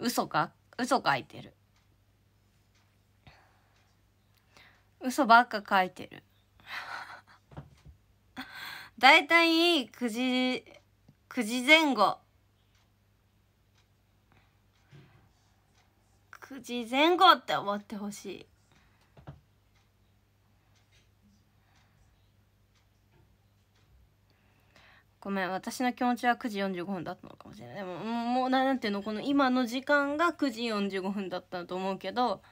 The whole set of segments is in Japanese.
嘘か嘘書いてる嘘ばっか書いてるだ いたい9時9時前後9時前後って思ってほしいごめん私の気持ちは9時45分だったのかもしれないでももう何ていうのこの今の時間が9時45分だったと思うけど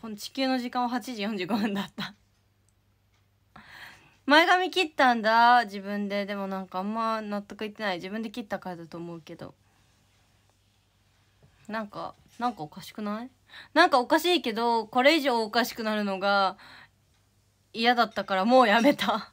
この地球の時間は8時45分だった前髪切ったんだ自分ででもなんかあんま納得いってない自分で切ったからだと思うけどなんかなんかおかしくないなんかおかしいけどこれ以上おかしくなるのが嫌だったからもうやめた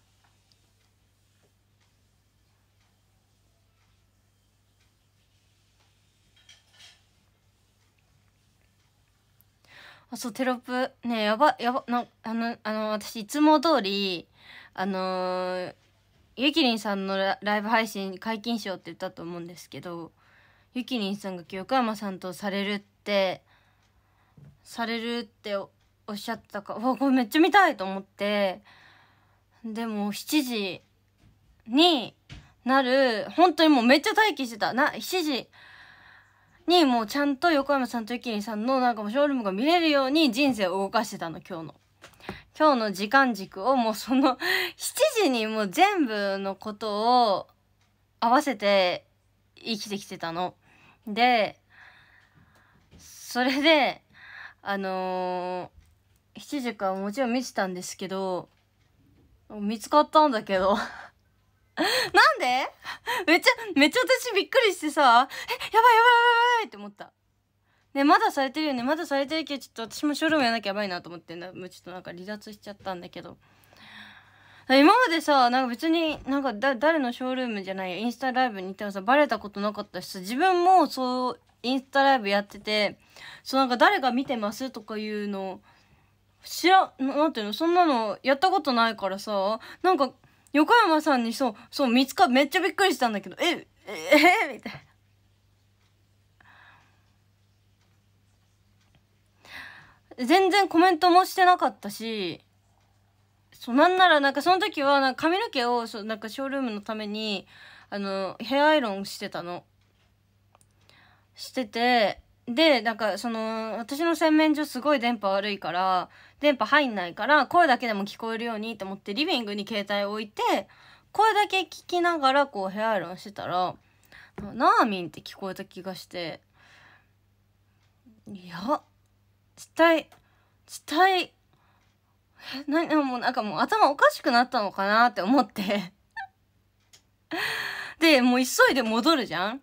あそうテロップねやばやばなあのあの私いつも通りあのー、ゆきりんさんのライブ配信解禁しようって言ったと思うんですけどゆきりんさんが横山さんとされるってされるっておっしゃったかわこれめっちゃ見たいと思ってでも7時になる本当にもうめっちゃ待機してたな7時にもうちゃんと横山さんとゆきりんさんのなんかもショールームが見れるように人生を動かしてたの今日の。今日の時間軸をもうその7 時にもう全部のことを合わせて生きてきてたの。でそれであのー、7時からもちろん見てたんですけど見つかったんだけど なんでめっちゃ、めっちゃ私びっくりしてさ、え、やばいやばいやばいやばいって思った。ね、まだされてるよね、まだされてるけど、ちょっと私もショールームやなきゃやばいなと思ってんだ。もうちょっとなんか離脱しちゃったんだけど。今までさ、なんか別に、なんかだ、誰のショールームじゃないインスタライブに行ったらさ、バレたことなかったしさ、自分もそう、インスタライブやってて、そう、なんか誰が見てますとかいうの、知ら、なんていうの、そんなのやったことないからさ、なんか、横山さんにそう、そう、見つか、めっちゃびっくりしたんだけど、え、え、えみたいな。全然コメントもしてなかったし、そう、なんならなんかその時は、なんか髪の毛を、そう、なんかショールームのために、あの、ヘアアイロンしてたの。してて、で、なんかその、私の洗面所すごい電波悪いから、電波入んないから声だけでも聞こえるようにと思ってリビングに携帯置いて声だけ聞きながらこうヘアアイロンしてたら「なあみん」って聞こえた気がしていや絶対絶対えなもうなんかもう頭おかしくなったのかなって思ってでもう急いで戻るじゃん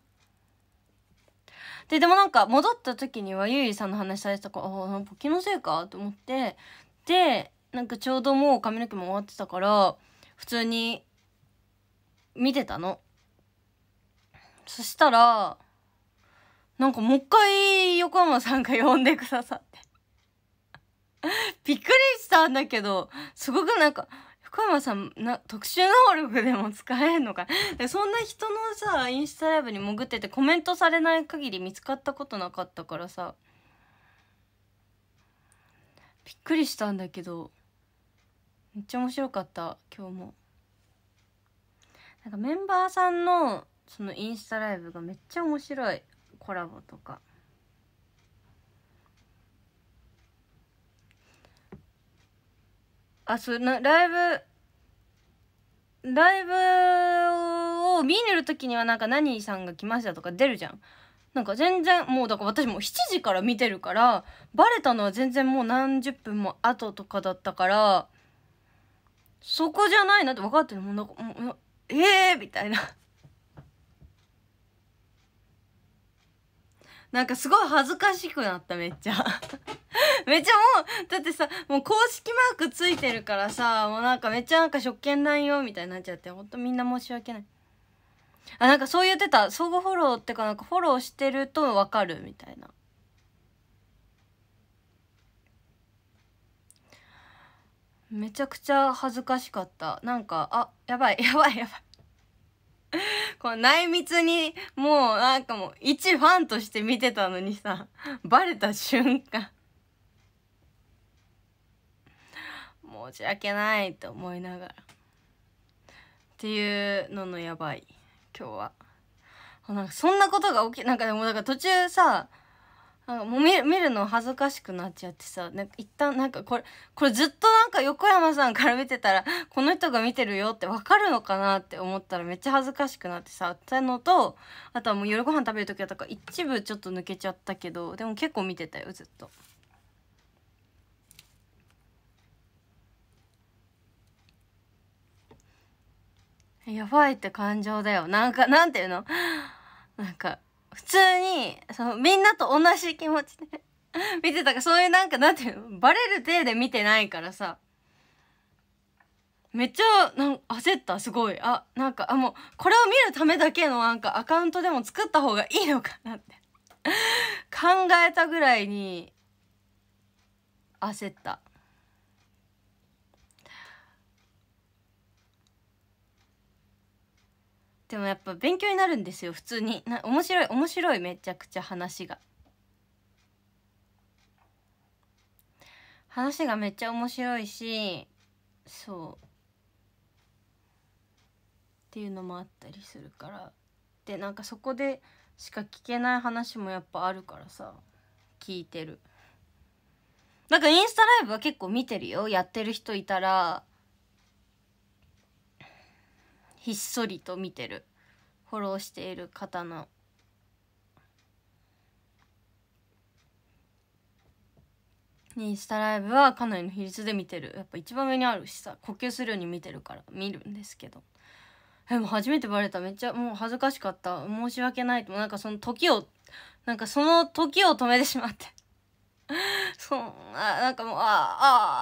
で、でもなんか戻った時にはゆいさんの話されてたから、ああ、ポケのせいかと思って、で、なんかちょうどもう髪の毛も終わってたから、普通に見てたの。そしたら、なんかもう一回横浜さんが呼んでくださってびっくりしたんだけど、すごくなんか、福山さんな特殊能力でも使えんのか そんな人のさインスタライブに潜っててコメントされない限り見つかったことなかったからさびっくりしたんだけどめっちゃ面白かった今日もなんかメンバーさんのそのインスタライブがめっちゃ面白いコラボとかあ、そな、ライブ、ライブを見にる時にはなんか何さんが来ましたとか出るじゃん。なんか全然もうだから私も7時から見てるからバレたのは全然もう何十分も後とかだったからそこじゃないなって分かってるもうなんかもうええー、みたいななんかすごい恥ずかしくなっためっちゃ めっちゃもうだってさもう公式マークついてるからさもうなんかめっちゃなんか職権乱用みたいになっちゃってほんとみんな申し訳ないあなんかそう言ってた相互フォローってかなんかフォローしてるとわかるみたいなめちゃくちゃ恥ずかしかったなんかあやばいやばいやばい こう内密にもうなんかもう一ファンとして見てたのにさバレた瞬間申し訳ないと思いながらっていうののやばい今日はなんかそんなことが起きなんかでもんか途中さなんかもう見るの恥ずかしくなっちゃってさなんか一旦なんかこれこれずっとなんか横山さんから見てたらこの人が見てるよって分かるのかなって思ったらめっちゃ恥ずかしくなってさったのとあとはもう夜ご飯食べる時はっか一部ちょっと抜けちゃったけどでも結構見てたよずっと。やばいって感情だよなんかなんていうの なんか普通にそのみんなと同じ気持ちで 見てたからそういうなんかなんていうのバレる体で見てないからさめっちゃなん焦ったすごいあなんかあもうこれを見るためだけのなんかアカウントでも作った方がいいのかなって 考えたぐらいに焦ったでもやっぱ勉強になるんですよ普通にな面白い面白いめちゃくちゃ話が話がめっちゃ面白いしそうっていうのもあったりするからでなんかそこでしか聞けない話もやっぱあるからさ聞いてるなんかインスタライブは結構見てるよやってる人いたらひっそりと見てるフォローしている方のインスタライブはかなりの比率で見てるやっぱ一番上にあるしさ呼吸するように見てるから見るんですけどでも初めてバレためっちゃもう恥ずかしかった申し訳ないも、なんかその時をなんかその時を止めてしまって そんな、なんかもう、ああ、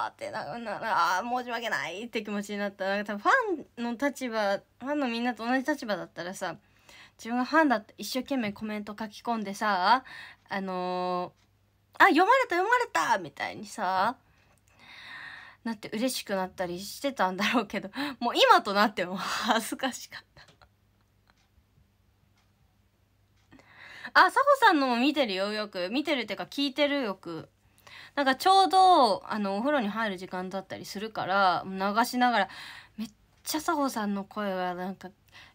ああって、ななか、ああ、申し訳ないって気持ちになった。なんか多分ファンの立場、ファンのみんなと同じ立場だったらさ、自分がファンだって一生懸命コメント書き込んでさ、あのー、あ、読まれた読まれたみたいにさ、なって嬉しくなったりしてたんだろうけど、もう今となっても恥ずかしかった。あ、サホさんのも見てるよ、よく。見てるっていうか聞いてるよく。なんかちょうど、あの、お風呂に入る時間だったりするから、流しながら、めっちゃサホさんの声がなんか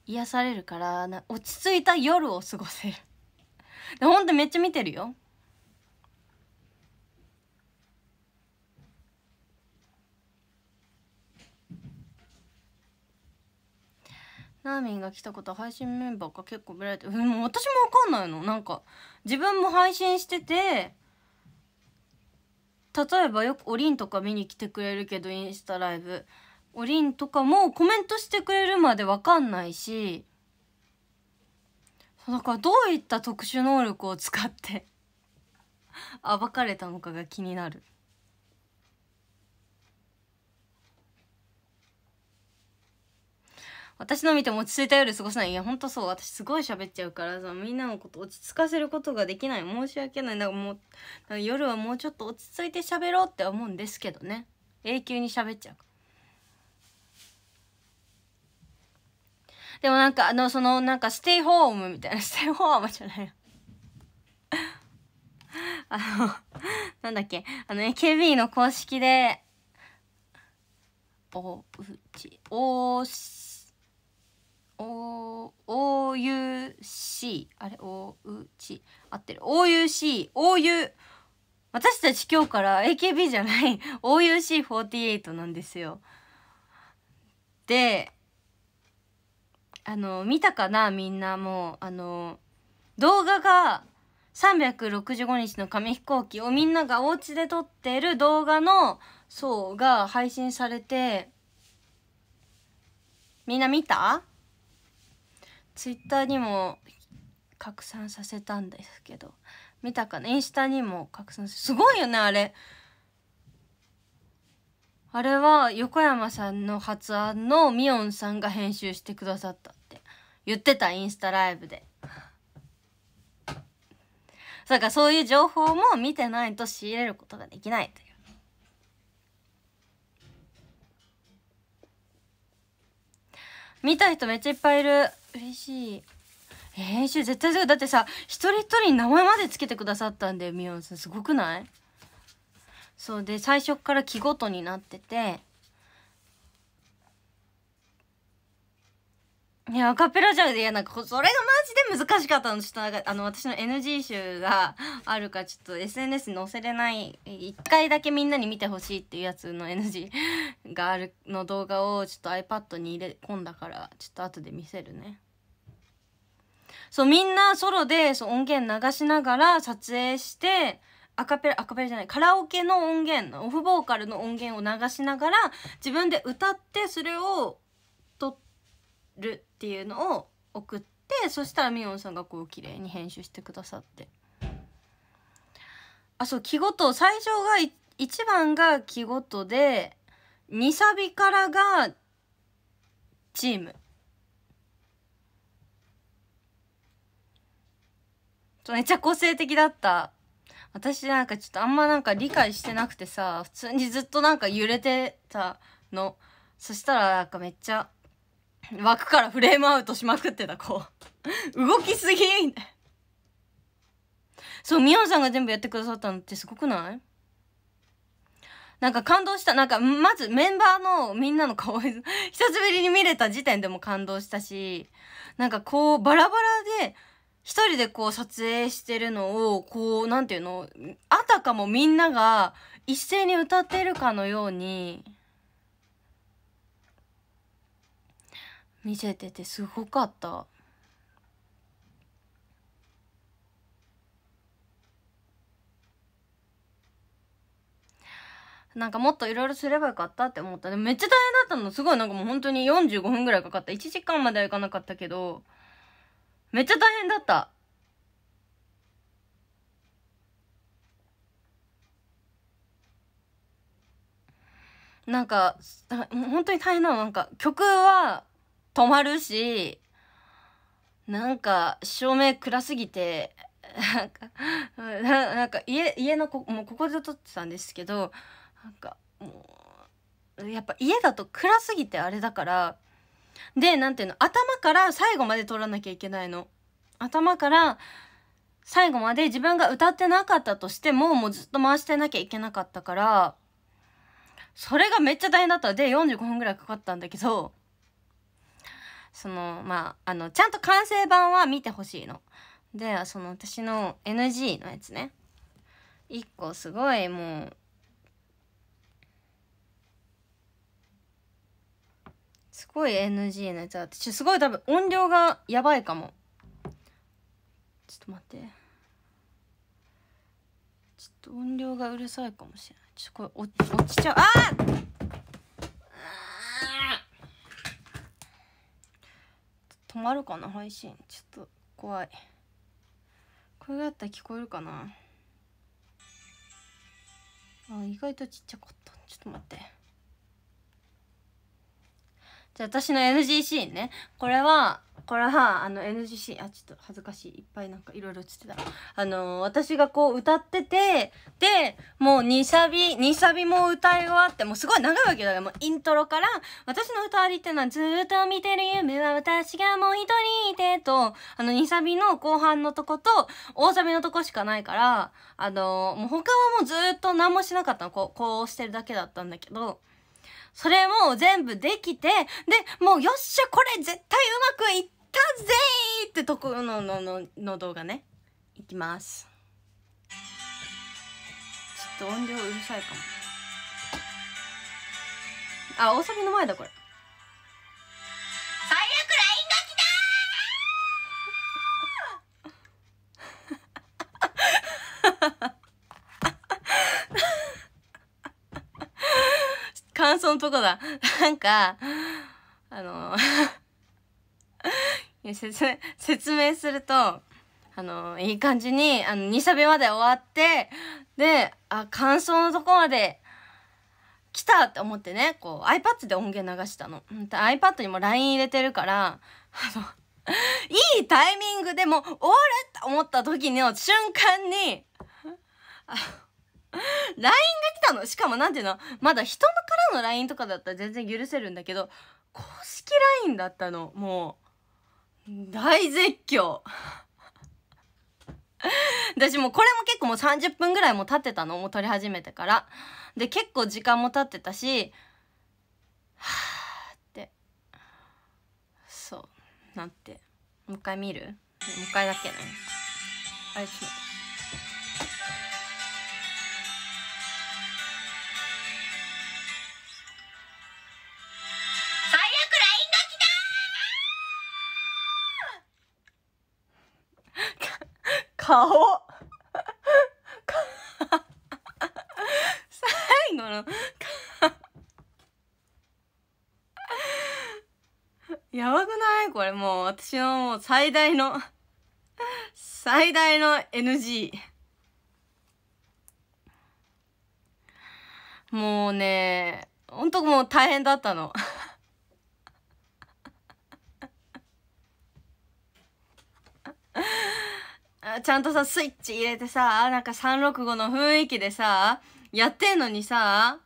癒されるから、落ち着いた夜を過ごせる。ほんとめっちゃ見てるよ。ナーミンが来たこと配信メンバーが結構見られて、うん、もう私もわかんないのなんか自分も配信してて例えばよくおりんとか見に来てくれるけどインスタライブおりんとかもコメントしてくれるまでわかんないしだからどういった特殊能力を使って暴かれたのかが気になる私の見ても落ち着いた夜過ごせないいやほんとそう私すごい喋っちゃうからさみんなのこと落ち着かせることができない申し訳ないだからもう夜はもうちょっと落ち着いて喋ろうって思うんですけどね永久に喋っちゃうでもなんかあのそのなんかステイホームみたいなステイホームじゃないあのなんだっけあの AKB の公式でおうちおしお、お c し、あれ、おうち、合ってる。おゆし、おゆ、私たち今日から AKB じゃない OUC48 なんですよ。で、あの、見たかなみんなもう、あの、動画が365日の紙飛行機をみんながお家で撮ってる動画の層が配信されて、みんな見たツイッターにも拡散させたんですけど見たかなインスタにも拡散すごいよねあれあれは横山さんの発案のみおんさんが編集してくださったって言ってたインスタライブでだからそういう情報も見てないと仕入れることができないという見た人めっちゃいっぱいいる嬉しい編集絶対そうだってさ一人一人に名前までつけてくださったんだよみおんさんすごくないそうで最初から木ごとになってていやアカペラじゃいやなんかそれがマジで難しかったのちょっとなんかあの私の NG 集があるからちょっと SNS に載せれない一回だけみんなに見てほしいっていうやつの NG があるの動画をちょっと iPad に入れ込んだからちょっと後で見せるねそうみんなソロでそう音源流しながら撮影してアカペラアカペラじゃないカラオケの音源オフボーカルの音源を流しながら自分で歌ってそれを撮るっていうのを送ってそしたらみおんさんがこう綺麗に編集してくださってあそう季ごと最初が1番が季ごとで2サビからがチームめっちゃ個性的だった私なんかちょっとあんまなんか理解してなくてさ普通にずっとなんか揺れてたのそしたらなんかめっちゃ枠からフレームアウトしまくってた子動きすぎそうみおんさんが全部やってくださったのってすごくないなんか感動したなんかまずメンバーのみんなの顔 久しぶりに見れた時点でも感動したしなんかこうバラバラで一人でこう撮影してるのをこうなんていうのあたかもみんなが一斉に歌ってるかのように見せててすごかった。なんかもっといろいろすればよかったって思った。でもめっちゃ大変だったの。すごいなんかもう本当に45分ぐらいかかった。1時間まではいかなかったけど、めっちゃ大変だった。なんか、本当に大変なの。なんか曲は、止まるし、なんか、照明暗すぎて、なんか、なんか家、家のこ、もうここで撮ってたんですけど、なんか、もう、やっぱ家だと暗すぎてあれだから、で、なんていうの、頭から最後まで撮らなきゃいけないの。頭から最後まで自分が歌ってなかったとしても、もうずっと回してなきゃいけなかったから、それがめっちゃ大変だった。で、45分ぐらいかかったんだけど、そのまああのちゃんと完成版は見てほしいの。でその私の NG のやつね1個すごいもうすごい NG のやつ私すごい多分音量がやばいかもちょっと待ってちょっと音量がうるさいかもしれないちょっとこれ落ちちゃうあっ止まるかな配信ちょっと怖いこれだったら聞こえるかなあ意外とちっちゃかったちょっと待ってじゃあ私の NG シーンねこれはこれはあの NGC あちょっと恥ずかしいいっぱいなんかいろいろ映ってたあのー、私がこう歌っててでもう2サビ2サビも歌い終わってもうすごい長いわけだからもうイントロから私の歌わりってのはずっと見てる夢は私がもう一人いてとあの2サビの後半のとこと大サビのとこしかないからあのー、もう他はもうずっと何もしなかったのこうこうしてるだけだったんだけどそれも全部できて、で、もうよっしゃ、これ絶対うまくいったぜーってとこのののの動画ね。いきます。ちょっと音量うるさいかも。あ、大サビの前だ、これ。最悪 LINE が来たー 感想のとこだ。なんか、あの いや説明、説明すると、あの、いい感じに、あの、2サビまで終わって、で、あ、感想のとこまで来たって思ってね、こう iPad で音源流したの。iPad にも LINE 入れてるから、あの、いいタイミングでも終わるって思った時の瞬間に、あ LINE が来たのしかも何ていうのまだ人のからの LINE とかだったら全然許せるんだけど公式 LINE だったのもう大絶叫 私もうこれも結構もう30分ぐらいも経ってたのもう撮り始めてからで結構時間も経ってたしはあってそうなってもう一回見るもう一回だけねあいつ顔最後のやばくないこれもう私のもう最大の最大の NG もうねほんともう大変だったのちゃんとさ、スイッチ入れてさ、なんか365の雰囲気でさ、やってんのにさ、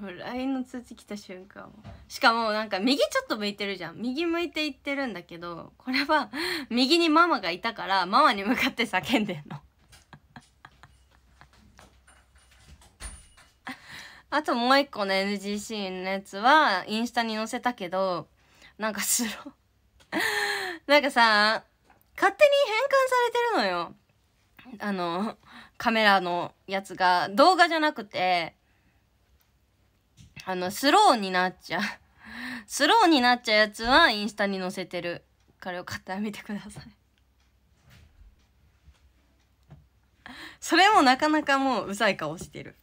もう LINE の通知来た瞬間しかもなんか右ちょっと向いてるじゃん。右向いていってるんだけど、これは 右にママがいたから、ママに向かって叫んでんの。あともう一個の NG シーンのやつは、インスタに載せたけど、なんかスロー。なんかさ、勝手に変換されてるのよ。あの、カメラのやつが、動画じゃなくて、あの、スローになっちゃう。スローになっちゃうやつはインスタに載せてるからよってみてください。それもなかなかもううざい顔してる。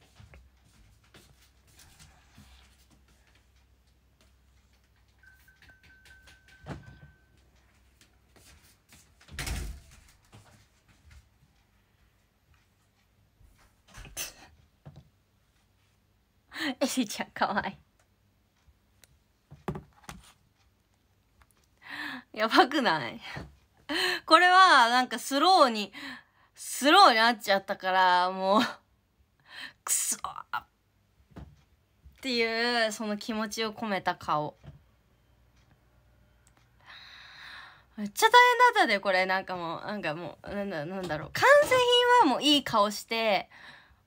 しーちゃんかわいい やばくない これはなんかスローにスローになっちゃったからもう くそっていうその気持ちを込めた顔めっちゃ大変だったでこれなんかもうなんかもうなんだなんだろう完成品はもういい顔して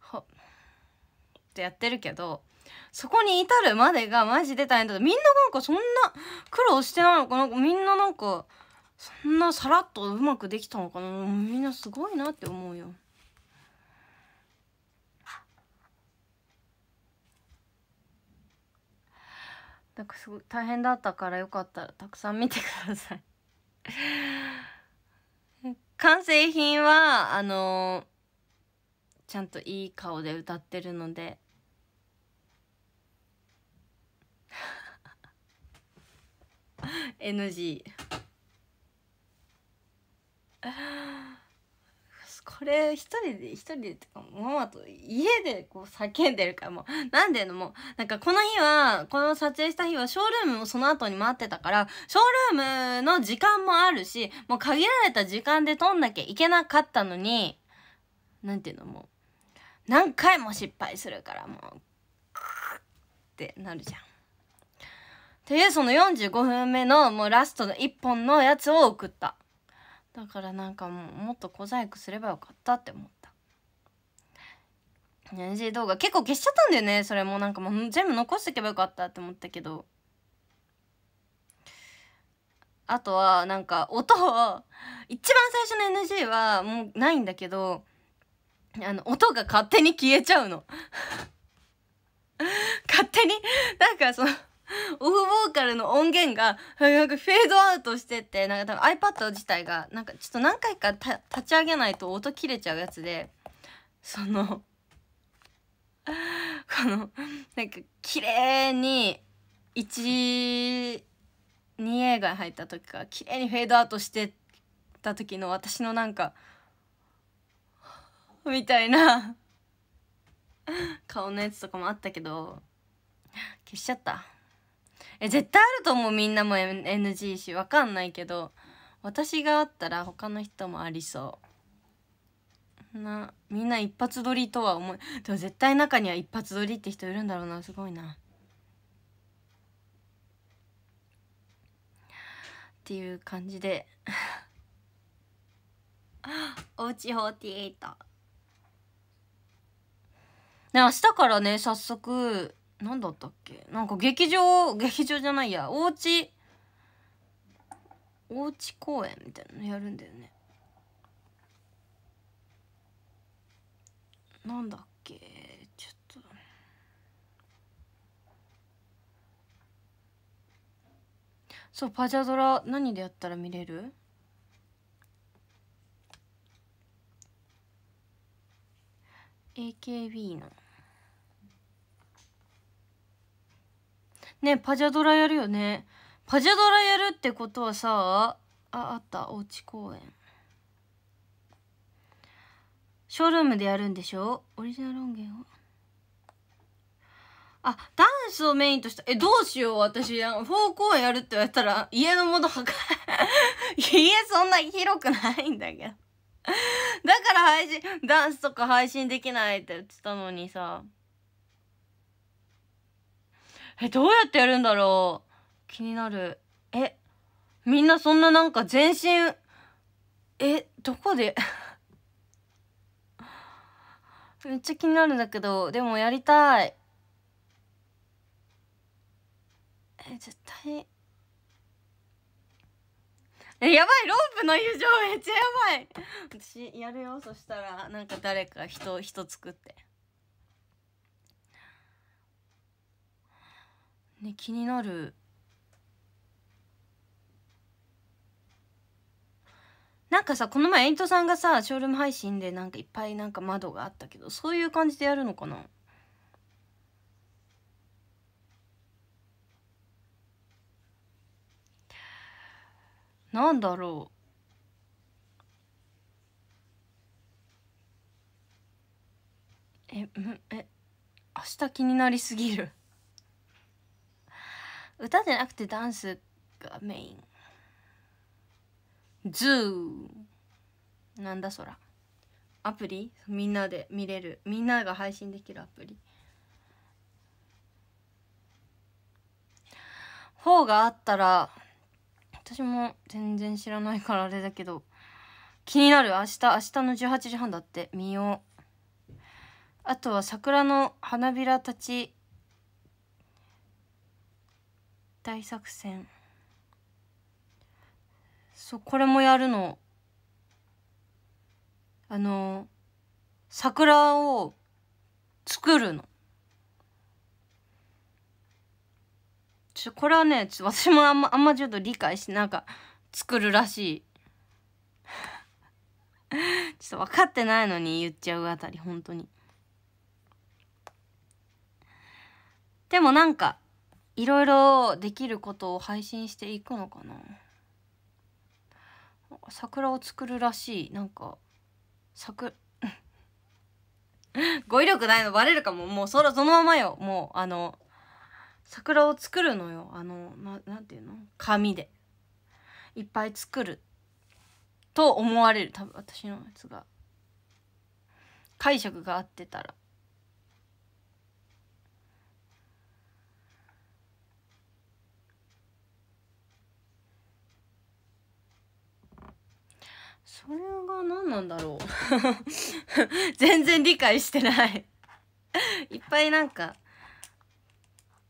ほってやってるけどそこに至るまでがマジで大変だったみんななんかそんな苦労してないのかなみんななんかそんなさらっとうまくできたのかなみんなすごいなって思うよ。なんかすごい大変だったからよかったらたくさん見てください 完成品はあのー、ちゃんといい顔で歌ってるので NG これ一人で一人でとかママと家でこう叫んでるからもうなんでのもうなんかこの日はこの撮影した日はショールームもその後に待ってたからショールームの時間もあるしもう限られた時間で撮んなきゃいけなかったのになんていうのもう何回も失敗するからもうクーってなるじゃん。っいうその45分目のもうラストの1本のやつを送っただからなんかもうもっと小細工すればよかったって思った NG 動画結構消しちゃったんだよねそれもなんかもう全部残しておけばよかったって思ったけどあとはなんか音を一番最初の NG はもうないんだけどあの音が勝手に消えちゃうの勝手になんかそのオフボーカルの音源がなんかフェードアウトしてってなんか多分 iPad 自体がなんかちょっと何回か立ち上げないと音切れちゃうやつでその このなんか綺麗に12映画入った時か綺麗にフェードアウトしてた時の私のなんかみたいな 顔のやつとかもあったけど消しちゃった。え絶対あると思うみんなも NG しわかんないけど私があったら他の人もありそうなみんな一発撮りとは思いでも絶対中には一発撮りって人いるんだろうなすごいなっていう感じで おうち48で明日からね早速何だったっけなんか劇場劇場じゃないやおうちおうち公演みたいなのやるんだよねなんだっけちょっとそうパジャドラ何でやったら見れる？AKB の。ねパジャドラやるよねパジャドラやるってことはさああったおうち公演ショールームでやるんでしょオリジナル音源をあダンスをメインとしたえどうしよう私4公演やるって言われたら家のもの破壊 家そんな広くないんだけどだから配信ダンスとか配信できないって言ってたのにさえ、どうやってやるんだろう気になる。え、みんなそんななんか全身、え、どこで めっちゃ気になるんだけど、でもやりたい。え、絶対。え、やばいロープの友情めっちゃやばい私やるよ、そしたら、なんか誰か人、人作って。ね気になるなんかさこの前エイトさんがさショールーム配信でなんかいっぱいなんか窓があったけどそういう感じでやるのかななんだろうええ明日気になりすぎる歌じゃなくてダンスがメインズーなんだそらアプリみんなで見れるみんなが配信できるアプリ方があったら私も全然知らないからあれだけど気になる明日明日の18時半だって見ようあとは桜の花びらたち大作戦そうこれもやるのあの桜を作るのちょこれはね私もあんまあんまちょっと理解してなんか作るらしい ちょっと分かってないのに言っちゃうあたり本当にでもなんかいろいろできることを配信していくのかな桜を作るらしいなんか桜 語彙力ないのバレるかももうそそのままよもうあの桜を作るのよあのななんていうの紙でいっぱい作ると思われる多分私のやつが解釈が合ってたらそれが何なんだろう 全然理解してないいっぱいなんか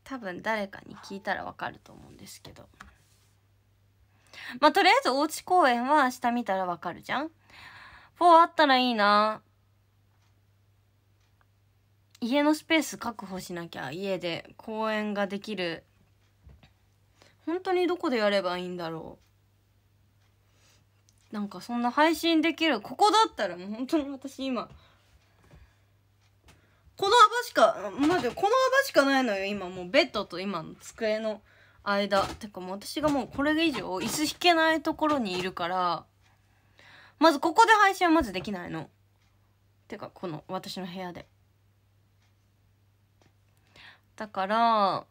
多分誰かに聞いたらわかると思うんですけどまあとりあえずおうち公演は明日見たらわかるじゃん4あったらいいな家のスペース確保しなきゃ家で公演ができる本当にどこでやればいいんだろうなんかそんな配信できるここだったらもう本当に私今この幅しかマジこの幅しかないのよ今もうベッドと今の机の間てかもう私がもうこれ以上椅子引けないところにいるからまずここで配信はまずできないのてかこの私の部屋でだから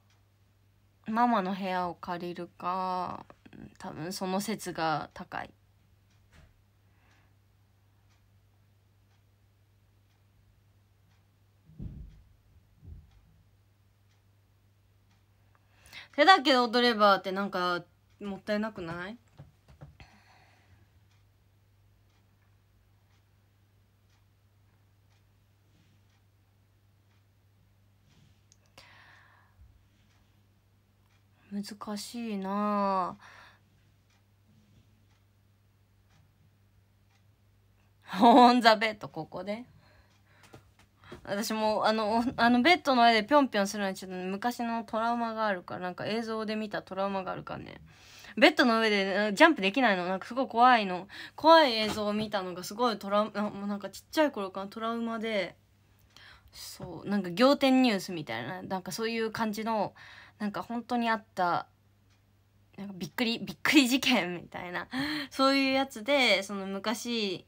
ママの部屋を借りるか多分その説が高い手だけで踊ればってなんかもったいなくない難しいなあー ンザベッドここで私もあのあのベッドの上でぴょんぴょんするのはちょっと、昔のトラウマがあるからなんか映像で見たトラウマがあるからねベッドの上でジャンプできないのなんかすごい怖いの怖い映像を見たのがすごいトラウマもうなんかちっちゃい頃からトラウマでそうなんか仰天ニュースみたいななんかそういう感じのなんか本当にあったなんかびっくりびっくり事件みたいなそういうやつでその昔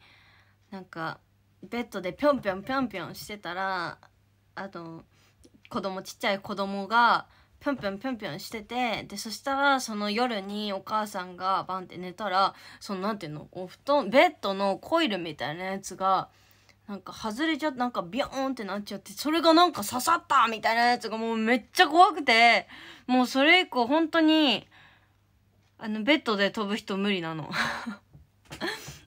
なんかベッドでぴょんぴょんぴょんぴょんしてたらあの子供ちっちゃい子供がぴょんぴょんぴょんぴょんしててでそしたらその夜にお母さんがバンって寝たらそのなんていうのお布団ベッドのコイルみたいなやつがなんか外れちゃってなんかビヨーンってなっちゃってそれがなんか刺さったみたいなやつがもうめっちゃ怖くてもうそれ以降本当にあのベッドで飛ぶ人無理なの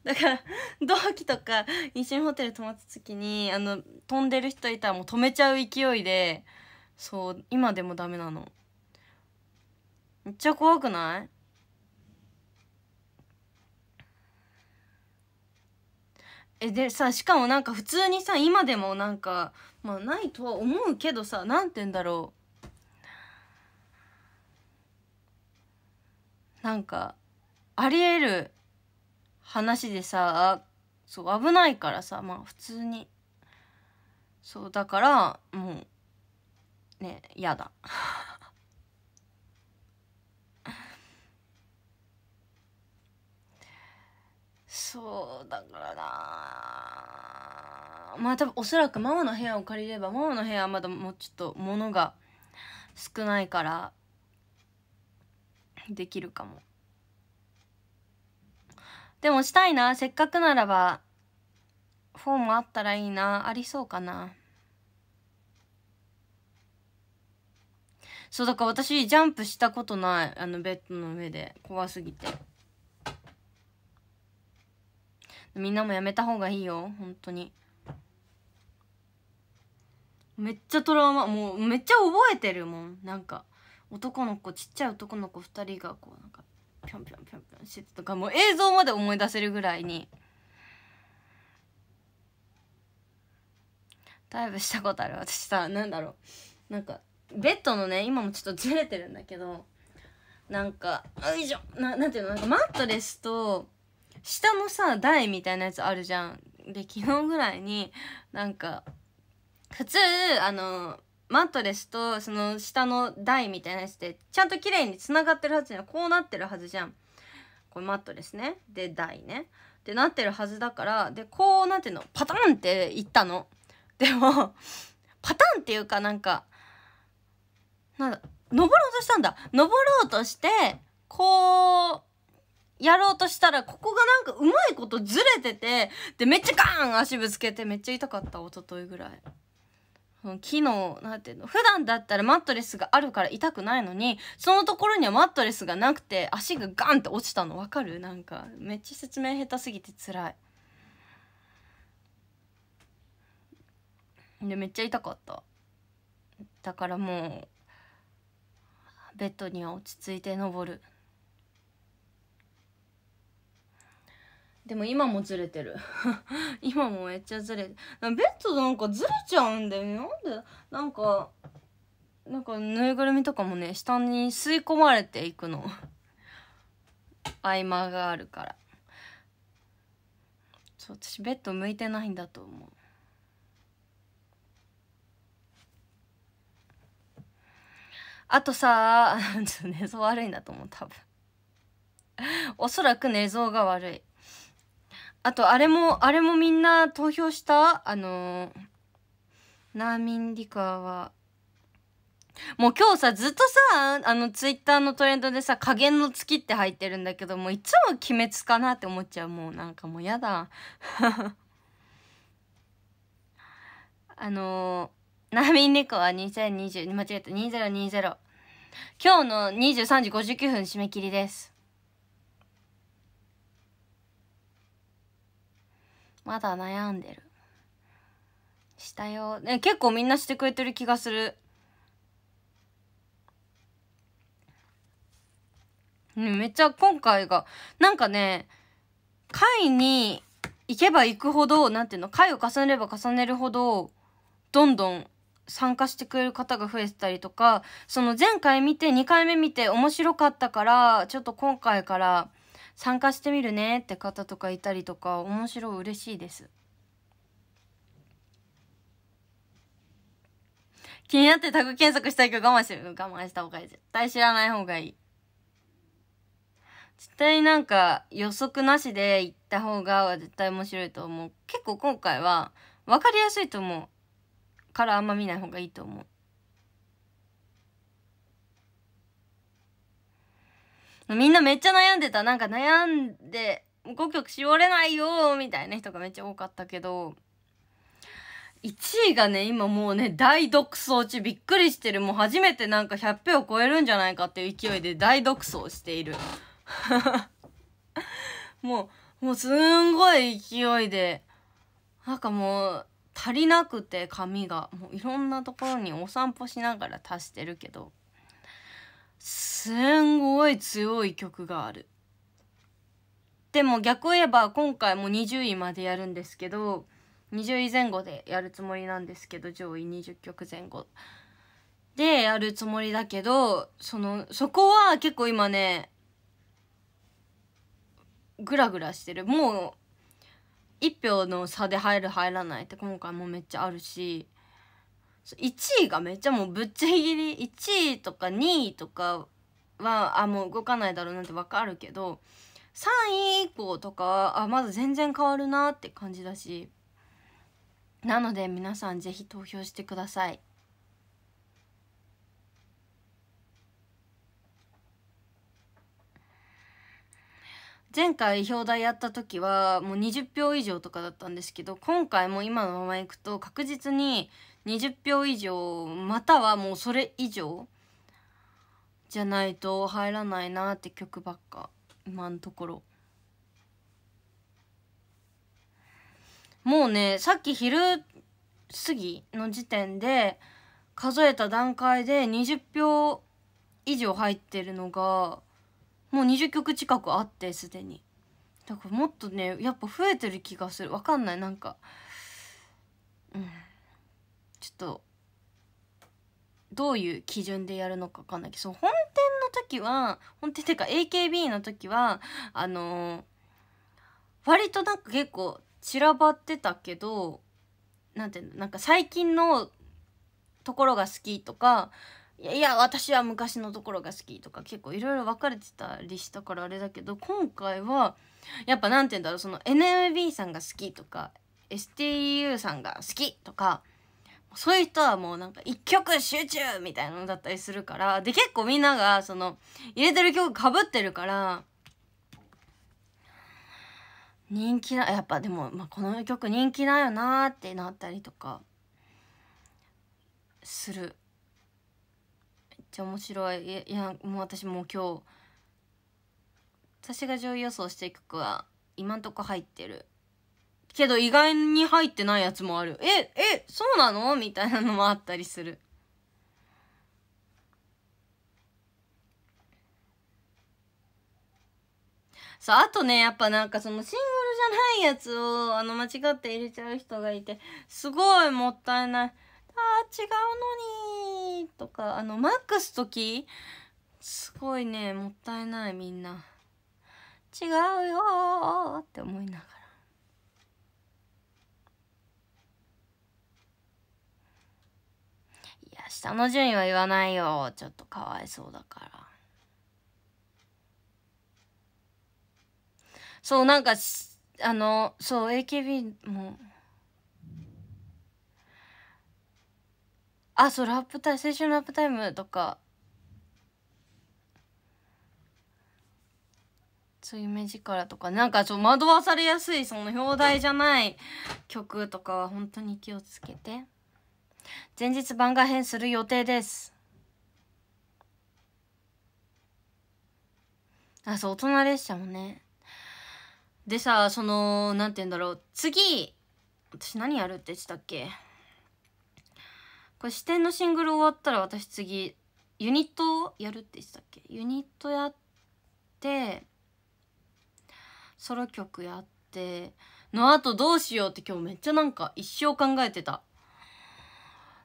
だから同期とか一緒にホテル泊まった時にあの飛んでる人いたらもう止めちゃう勢いでそう今でもダメなのめっちゃ怖くないえでさしかもなんか普通にさ今でもなんかまあないとは思うけどさ何て言うんだろうなんかありえる話でさそう危ないからさまあ普通にそうだからもうね嫌だそうだからなまあ多分おそらくママの部屋を借りればママの部屋はまだもうちょっと物が少ないからできるかも。でもしたいな。せっかくならば、フォームあったらいいな。ありそうかな。そう、だから私、ジャンプしたことない。あの、ベッドの上で。怖すぎて。みんなもやめた方がいいよ。本当に。めっちゃトラウマ。もう、めっちゃ覚えてるもん。なんか、男の子、ちっちゃい男の子2人が、こう、なんか、ぴょんぴょんぴょんぴょんしてたとかもう映像まで思い出せるぐらいにダイブしたことある私さなんだろうなんかベッドのね今もちょっとずれてるんだけどなんかよいしょななんていうのなんかマットレスと下のさ台みたいなやつあるじゃんで昨日ぐらいになんか普通あのマットレスとその下の台みたいなやつでちゃんと綺麗につながってるはずじゃんこうなってるはずじゃんこれマットレスねで台ねってなってるはずだからでこうなんていうのパタンっていったのでもパタンっていうかなんかなんだ登ろうとしたんだ登ろうとしてこうやろうとしたらここがなんかうまいことずれててでめっちゃガーン足ぶつけてめっちゃ痛かった一昨日ぐらい。昨日なんていうの、普段だったらマットレスがあるから痛くないのに、そのところにはマットレスがなくて、足がガンって落ちたのわかるなんか、めっちゃ説明下手すぎて辛い。で、めっちゃ痛かった。だからもう、ベッドには落ち着いて登る。でも今もずれてる 今もめっちゃずれてベッドなんかずれちゃうんだよなんでなんかなんかぬいぐるみとかもね下に吸い込まれていくの合間があるからそう私ベッド向いてないんだと思うあとさ ちょっと寝相悪いんだと思う多分おそらく寝相が悪いあとあれもあれもみんな投票したあのー、ナーミンリカはもう今日さずっとさあのツイッターのトレンドでさ加減の月って入ってるんだけどもういつも鬼滅かなって思っちゃうもうなんかもうやだ あのー、ナーミンリカは2020間違えた2020今日の23時59分締め切りですまだ悩んでるしたよ、ね、結構みんなしてくれてる気がするね、めっちゃ今回がなんかね回に行けば行くほど何ていうの回を重ねれば重ねるほどどんどん参加してくれる方が増えてたりとかその前回見て2回目見て面白かったからちょっと今回から参加してみるねって方とかいたりとか面白い嬉しいです気になってタグ検索したいけど我慢してる我慢した方がいい絶対知らない方がいい絶対なんか予測なしで行った方が絶対面白いと思う結構今回は分かりやすいと思うからあんま見ない方がいいと思うみんなめっちゃ悩んでたなんか悩んで5曲絞れないよみたいな人がめっちゃ多かったけど1位がね今もうね大独走中びっくりしてるもう初めてなんか100票超えるんじゃないかっていう勢いで大独走している もうもうすんごい勢いでなんかもう足りなくて髪がもういろんなところにお散歩しながら足してるけどすすんごい強い曲があるでも逆を言えば今回も20位までやるんですけど20位前後でやるつもりなんですけど上位20曲前後でやるつもりだけどそのそこは結構今ねグラグラしてるもう1票の差で入る入らないって今回もめっちゃあるし1位がめっちゃもうぶっちゃぎり1位とか2位とかはあもう動かないだろうなんて分かるけど3位以降とかはあまだ全然変わるなって感じだしなので皆さんぜひ投票してください。前回表題やった時はもう20票以上とかだったんですけど今回も今のままいくと確実に20票以上またはもうそれ以上じゃないと入らないなって曲ばっか今のところもうねさっき昼過ぎの時点で数えた段階で20票以上入ってるのがもう20曲近くあってすでにだからもっとねやっぱ増えてる気がするわかんないなんかうんちょっとどういう基準でやるのか分かんないけど本店の時は本店っていうか AKB の時はあのー、割となんか結構散らばってたけど何ていうのなんか最近のところが好きとかいやいや私は昔のところが好きとか結構いろいろ分かれてたりしたからあれだけど今回はやっぱ何て言うんだろうその NMB さんが好きとか STU さんが好きとかそういう人はもうなんか一曲集中みたいなのだったりするからで結構みんながその入れてる曲かぶってるから人気なやっぱでも、まあ、この曲人気なよなってなったりとかするめっちゃ面白いいやもう私もう今日私が上位予想してい曲は今んとこ入ってるけど意外に入ってないやつもある。え、え、そうなのみたいなのもあったりする。さあ、あとね、やっぱなんかそのシングルじゃないやつを、あの、間違って入れちゃう人がいて、すごいもったいない。あー、違うのにとか、あの、マックス時すごいね、もったいないみんな。違うよって思いながら。下の順位は言わないよ。ちょっとかわいそうだから。そう、なんか、あの、そう、AKB も。あ、そう、ラップタイム、青春ラップタイムとか。そういう目力とかなんかちょ惑わされやすいその表題じゃない曲とかは本当に気をつけて。前日番画編する予定ですあそう大人列車もねでさその何て言うんだろう次私何やるって言ってたっけこれ視点のシングル終わったら私次ユニットやるって言ってたっけユニットやってソロ曲やってのあとどうしようって今日めっちゃなんか一生考えてた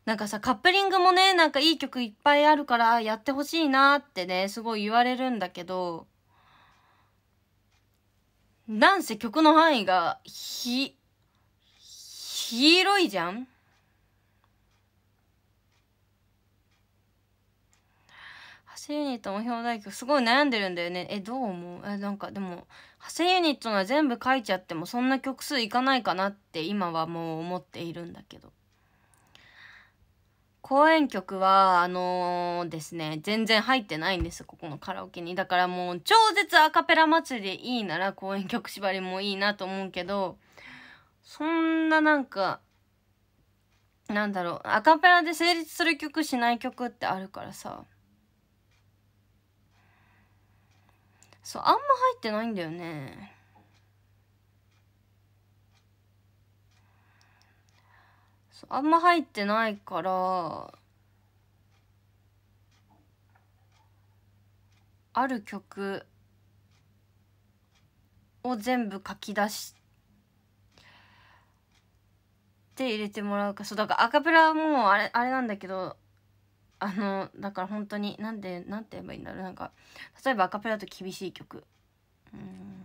なんかさ、カップリングもね、なんかいい曲いっぱいあるからやってほしいなってね、すごい言われるんだけど、なんせ曲の範囲が、ひ、広いじゃんセユニットの表題曲すごい悩んでるんだよねえどう思うえなんかでも派生ユニットが全部書いちゃってもそんな曲数いかないかなって今はもう思っているんだけど。公演曲は、あのー、ですね、全然入ってないんです、ここのカラオケに。だからもう、超絶アカペラ祭りでいいなら公演曲縛りもいいなと思うけど、そんななんか、なんだろう、アカペラで成立する曲しない曲ってあるからさ。そう、あんま入ってないんだよね。あんま入ってないからある曲を全部書き出して入れてもらうかそうだからアカペラもあれあれなんだけどあのだから本当になんでなんて言えばいいんだろうなんか例えばアカペラと厳しい曲うん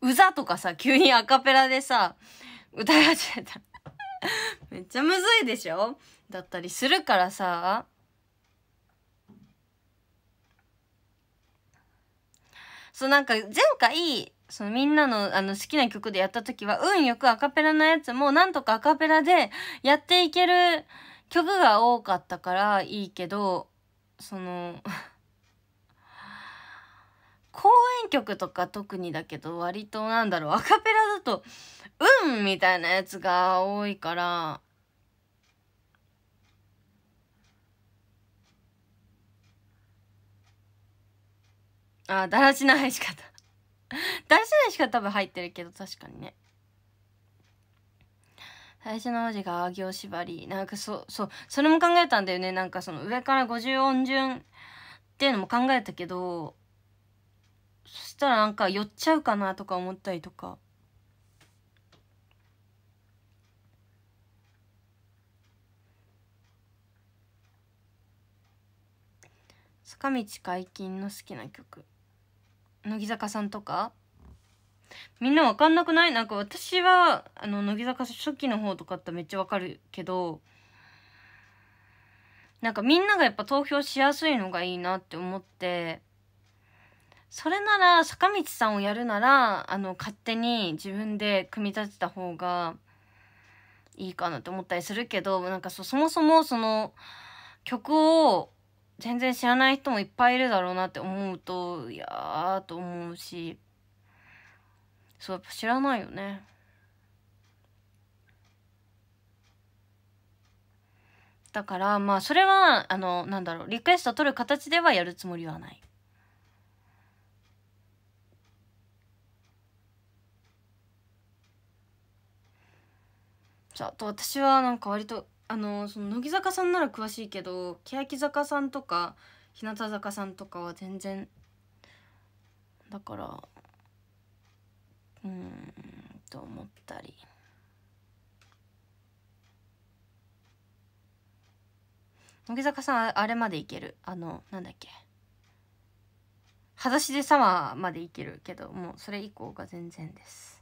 うざとかさ急にアカペラでさ歌い始めた めっちゃむずいでしょだったりするからさそうなんか前回そのみんなのあの好きな曲でやった時は運よくアカペラのやつもなんとかアカペラでやっていける曲が多かったからいいけどその 公演曲とか特にだけど割となんだろうアカペラだとんみたいなやつが多いから、あ、だらしないしか だらしないしか多分入ってるけど、確かにね。最初の文字が行縛り。なんかそう、そう、それも考えたんだよね。なんかその上から五十音順っていうのも考えたけど、そしたらなんか寄っちゃうかなとか思ったりとか。坂道解禁の好きな曲乃木坂さんとかみんなわかんなくないなんか私はあの乃木坂初期の方とかってめっちゃわかるけどなんかみんながやっぱ投票しやすいのがいいなって思ってそれなら坂道さんをやるならあの勝手に自分で組み立てた方がいいかなって思ったりするけどなんかそもそもその曲を全然知らない人もいっぱいいるだろうなって思うといやーと思うしそうやっぱ知らないよねだからまあそれはあのなんだろうリクエスト取る形ではやるつもりはないそうあと私はなんか割とあのその乃木坂さんなら詳しいけど欅坂さんとか日向坂さんとかは全然だからうんと思ったり。乃木坂さんあれまでいけるあのなんだっけ裸足でサマーまでいけるけどもうそれ以降が全然です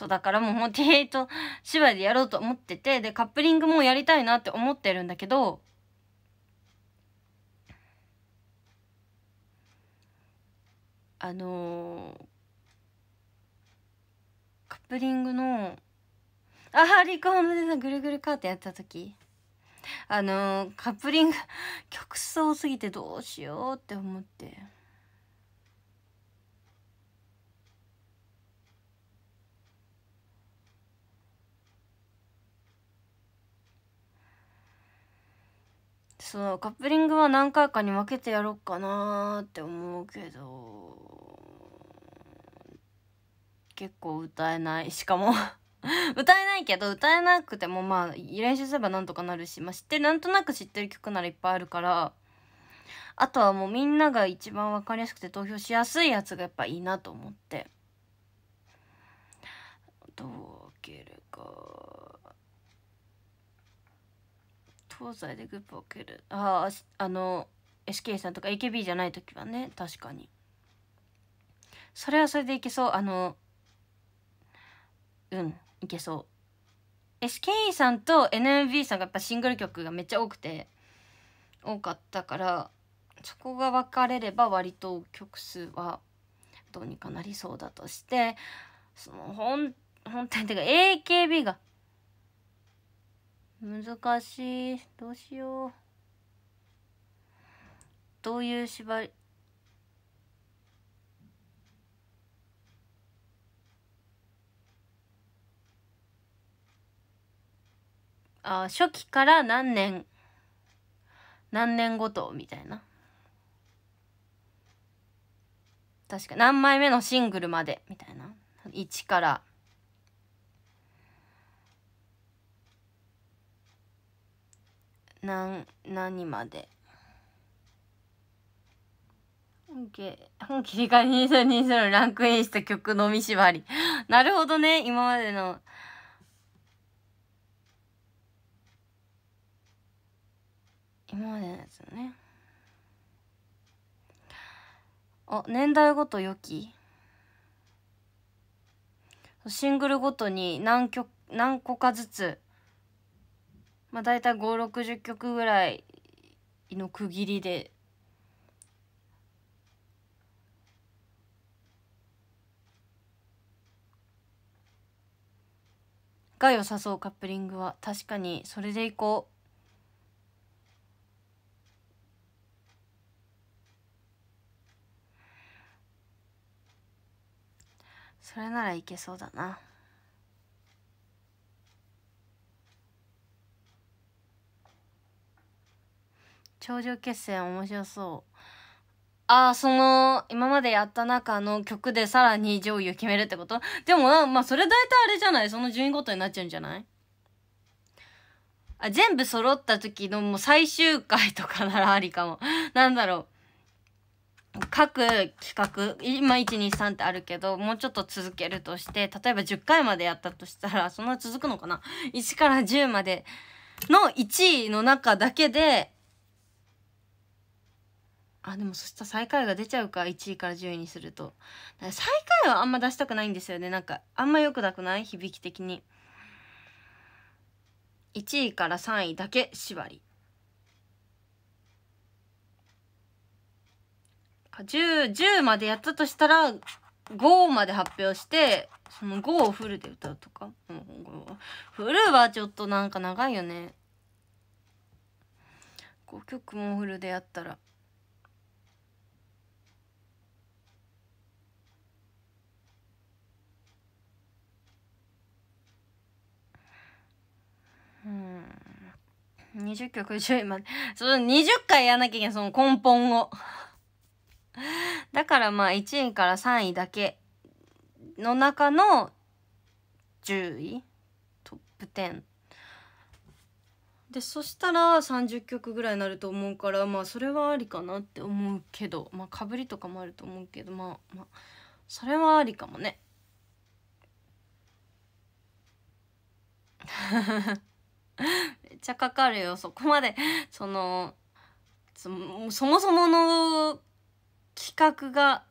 そうだからもう48芝居でやろうと思っててでカップリングもやりたいなって思ってるんだけどあのー、カップリングのあーリコームでさぐるぐるカーテンやった時あのー、カップリング曲想すぎてどうしようって思って。そのカップリングは何回かに分けてやろうかなって思うけど結構歌えないしかも 歌えないけど歌えなくてもまあ練習すればなんとかなるし、まあ、知ってるなんとなく知ってる曲ならいっぱいあるからあとはもうみんなが一番分かりやすくて投票しやすいやつがやっぱいいなと思ってどう受けるか。東西でグッーを受けるあああの SK さんとか AKB じゃない時はね確かにそれはそれでいけそうあのうんいけそう SKE さんと NMB さんがやっぱシングル曲がめっちゃ多くて多かったからそこが分かれれば割と曲数はどうにかなりそうだとしてその本本体っていうか AKB が難しいどうしようどういう縛りあ初期から何年何年ごとみたいな確か何枚目のシングルまでみたいな1から何何まで本家、本2020 ランクインした曲のみ縛り。なるほどね、今までの。今までのやつね。あ、年代ごと良きシングルごとに何曲、何個かずつまあ大体560曲ぐらいの区切りでが良さそうカップリングは確かにそれでいこうそれならいけそうだな。頂上決戦面白そう。ああ、その、今までやった中の曲でさらに上位を決めるってことでも、まあ、それ大体あれじゃないその順位ごとになっちゃうんじゃないあ、全部揃った時のもう最終回とかならありかも。なんだろう。各企画、今123ってあるけど、もうちょっと続けるとして、例えば10回までやったとしたら、そんな続くのかな ?1 から10までの1位の中だけで、あでもそしたら最下位が出ちゃうか1位から10位にすると最下位はあんま出したくないんですよねなんかあんま良くなくない響き的に1位から3位だけ縛りか 10, 10までやったとしたら5まで発表してその5をフルで歌うとか、フルはちょっとなんか長いよね5曲もフルでやったら。うん20曲以上で。その20回やらなきゃいけないその根本をだからまあ1位から3位だけの中の10位トップ10でそしたら30曲ぐらいになると思うからまあそれはありかなって思うけどまあかぶりとかもあると思うけどまあまあそれはありかもね。めっちゃかかるよそこまでそのそもそもの企画が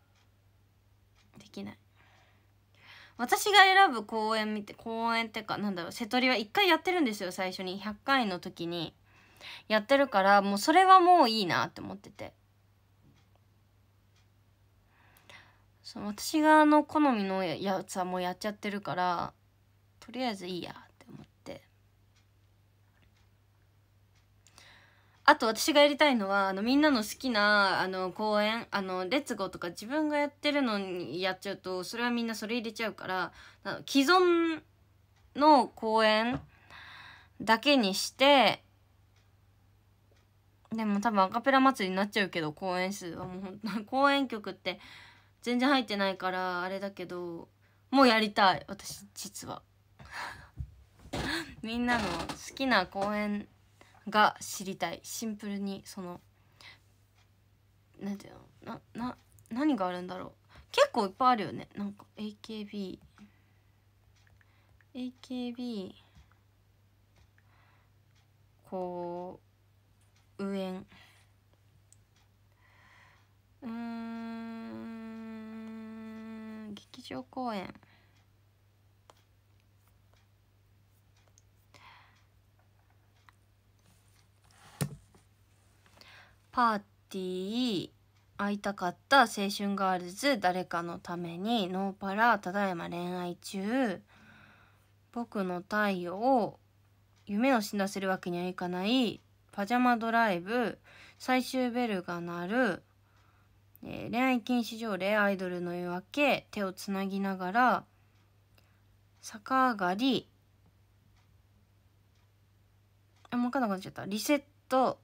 できない私が選ぶ公演見て公演ってかなんだろう瀬戸りは1回やってるんですよ最初に100回の時にやってるからもうそれはもういいなって思っててそう私があの好みのやつはもうやっちゃってるからとりあえずいいやっあと私がやりたいのはあのみんなの好きなあの公演あのレッツゴーとか自分がやってるのにやっちゃうとそれはみんなそれ入れちゃうから既存の公演だけにしてでも多分アカペラ祭りになっちゃうけど公演数はもう本当 公演曲って全然入ってないからあれだけどもうやりたい私実は みんなの好きな公演が知りたいシンプルにその何ていうのなな何があるんだろう結構いっぱいあるよねなんか AKB AKB こう右んうん劇場公演パーティー会いたかった青春ガールズ誰かのためにノーパラただいま恋愛中僕の太陽夢を死なせるわけにはいかないパジャマドライブ最終ベルが鳴る、えー、恋愛禁止条例アイドルの夜明け手をつなぎながら逆上がりあもうかんなくなっちゃったリセット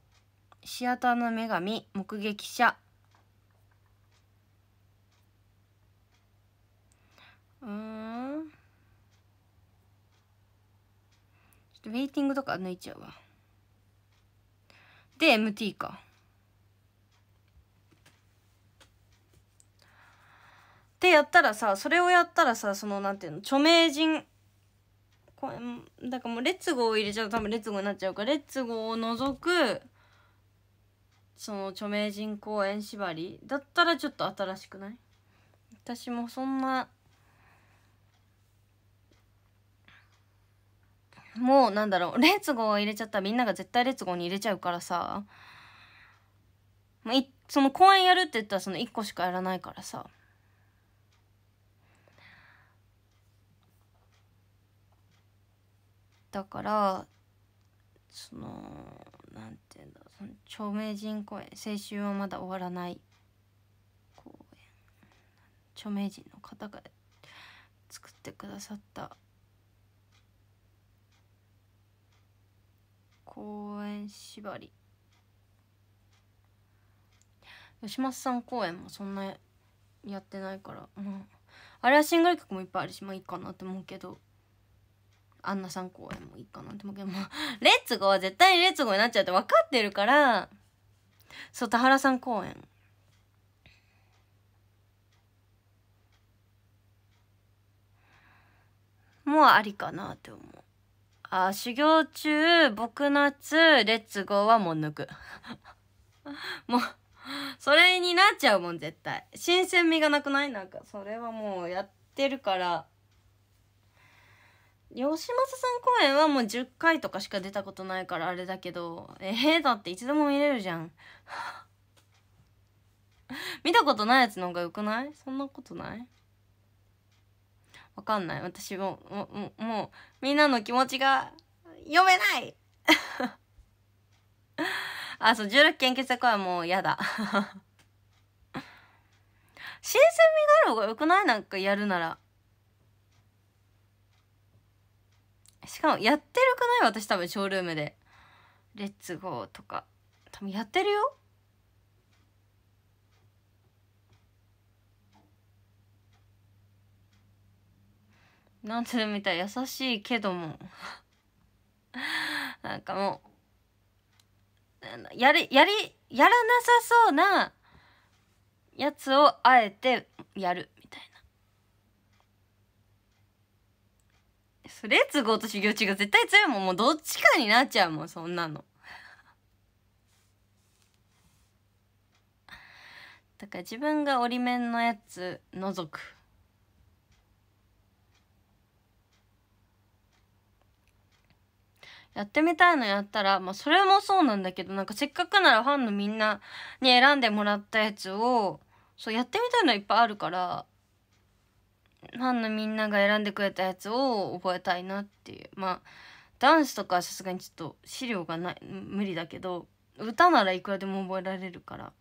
シアターの女神目撃者うんちょっとウェイティングとか抜いちゃうわで MT かってやったらさそれをやったらさそのなんていうの著名人これだからもうレッツゴーを入れちゃうと多分レッツゴーになっちゃうからレッツゴーを除くその著名人公演縛りだったらちょっと新しくない私もそんなもうなんだろうレッツゴー入れちゃったらみんなが絶対レッツゴーに入れちゃうからさいその公演やるって言ったらその1個しかやらないからさだからそのなんて言うんだ著名人公演青春はまだ終わらない公演著名人の方が作ってくださった公演縛り吉松さん公演もそんなやってないからまああれはシングル曲もいっぱいあるしまあいいかなと思うけどアンナさん公演もいいかなって思うけども レッツゴーは絶対にレッツゴーになっちゃうって分かってるからそう田原さん公演もうありかなって思うあ修行中僕夏レッツゴーはもう抜く もうそれになっちゃうもん絶対新鮮味がなくないなんかそれはもうやってるから吉政さん公演はもう10回とかしか出たことないからあれだけどえー、だって一度も見れるじゃん 見たことないやつの方がよくないそんなことないわかんない私もももうみんなの気持ちが読めない あそう16件決作はもうやだ 新鮮味がある方がよくないなんかやるならしかもやってるくない私多分ショールームで。レッツゴーとか。多分やってるよなんていうみたい優しいけども なんかもうやりやりやらなさそうなやつをあえてやるそれ都合と修行中が絶対強いもん。もうどっちかになっちゃうもん、そんなの。だから自分が折り面のやつ除く。やってみたいのやったら、まあそれもそうなんだけど、なんかせっかくならファンのみんなに選んでもらったやつを、そうやってみたいのいっぱいあるから、ファンのみんなが選んでくれたやつを覚えたいなっていうまあダンスとかさすがにちょっと資料がない無理だけど歌ならいくらでも覚えられるから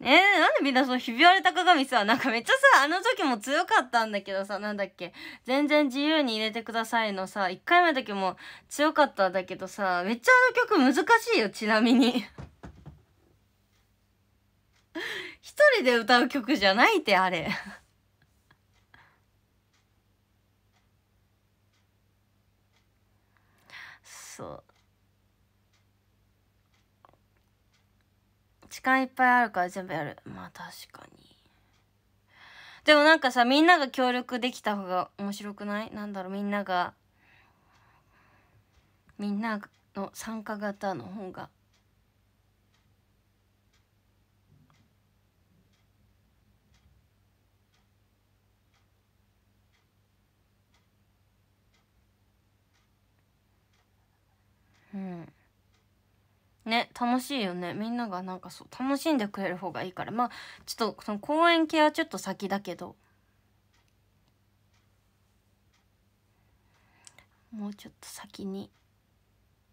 えー、なんでみんなそのひび割れた鏡さ、なんかめっちゃさ、あの時も強かったんだけどさ、なんだっけ、全然自由に入れてくださいのさ、一回目だけも強かったんだけどさ、めっちゃあの曲難しいよ、ちなみに 一人で歌う曲じゃないって、あれ そう。時間いっぱいあるから全部やるまあ確かにでもなんかさみんなが協力できた方が面白くないなんだろうみんながみんなの参加型の方がうんね楽しいよねみんながなんかそう楽しんでくれる方がいいからまあちょっとその公園系はちょっと先だけどもうちょっと先に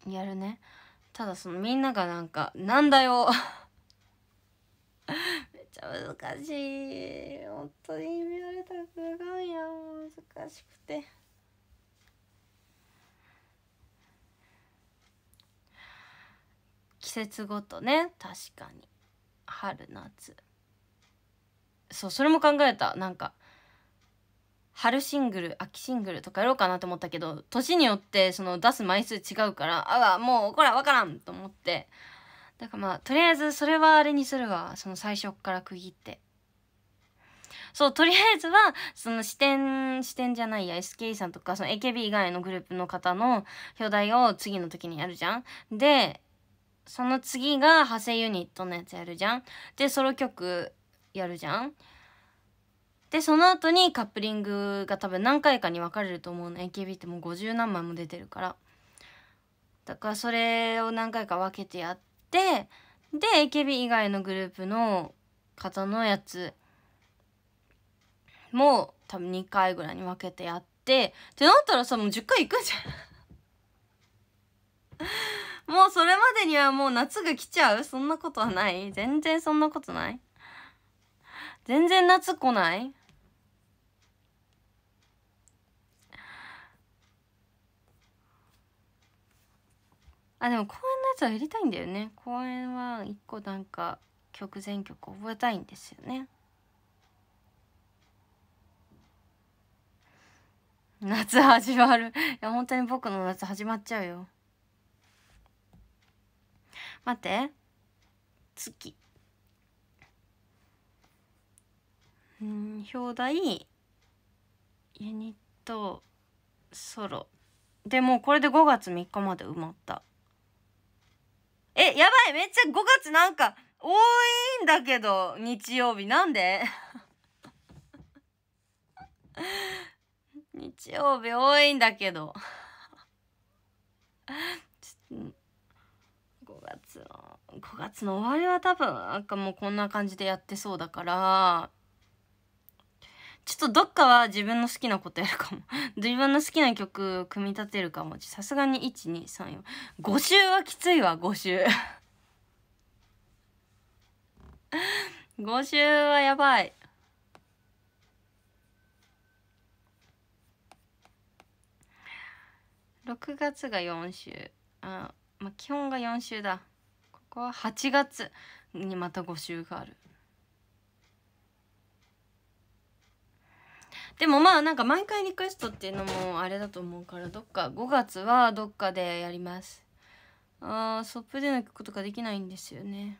やるねただそのみんながなんかなんだよめっちゃ難しい本当に見られたすごいよ難しくて。節ごとね確かに春夏そうそれも考えたなんか春シングル秋シングルとかやろうかなと思ったけど年によってその出す枚数違うからああもうこれわ分からんと思ってだからまあとりあえずそれはあれにするわその最初から区切ってそうとりあえずはその視点視点じゃないや s k さんとかその AKB 以外のグループの方の表題を次の時にやるじゃんでその次が派生ユニットのやつやるじゃんでソロ曲やるじゃんでその後にカップリングが多分何回かに分かれると思うの AKB ってもう50何枚も出てるからだからそれを何回か分けてやってで AKB 以外のグループの方のやつも多分2回ぐらいに分けてやってってなったらさもう10回いくじゃんもうそれまでにはもう夏が来ちゃうそんなことはない全然そんなことない全然夏来ないあでも公園のやつはやりたいんだよね公園は1個なんか曲全曲覚えたいんですよね夏始まるいや本当に僕の夏始まっちゃうよ待って月うん表題ユニットソロでもうこれで5月3日まで埋まったえやばいめっちゃ5月なんか多いんだけど日曜日なんで 日曜日多いんだけどちょっと5月の終わりは多分なんかもうこんな感じでやってそうだからちょっとどっかは自分の好きなことやるかも 自分の好きな曲組み立てるかもさすがに12345週はきついわ5週5 週はやばい6月が4週あまあ基本が4週だこは8月にまた募集があるでもまあなんか毎回リクエストっていうのもあれだと思うからどっか5月はどっかでやりますあーソップでの曲とかできないんですよね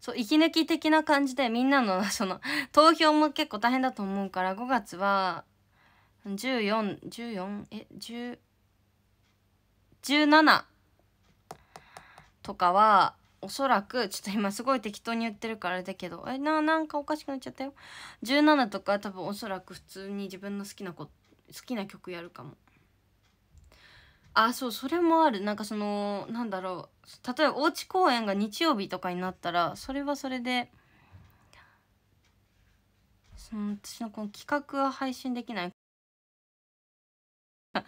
そう息抜き的な感じでみんなのその投票も結構大変だと思うから5月は14、14え、10、17とかは、おそらく、ちょっと今すごい適当に言ってるからあれだけど、え、な、なんかおかしくなっちゃったよ。17とか多分おそらく普通に自分の好きな子、好きな曲やるかも。あ、そう、それもある。なんかその、なんだろう。例えばおうち公演が日曜日とかになったら、それはそれで、その私のこの企画は配信できない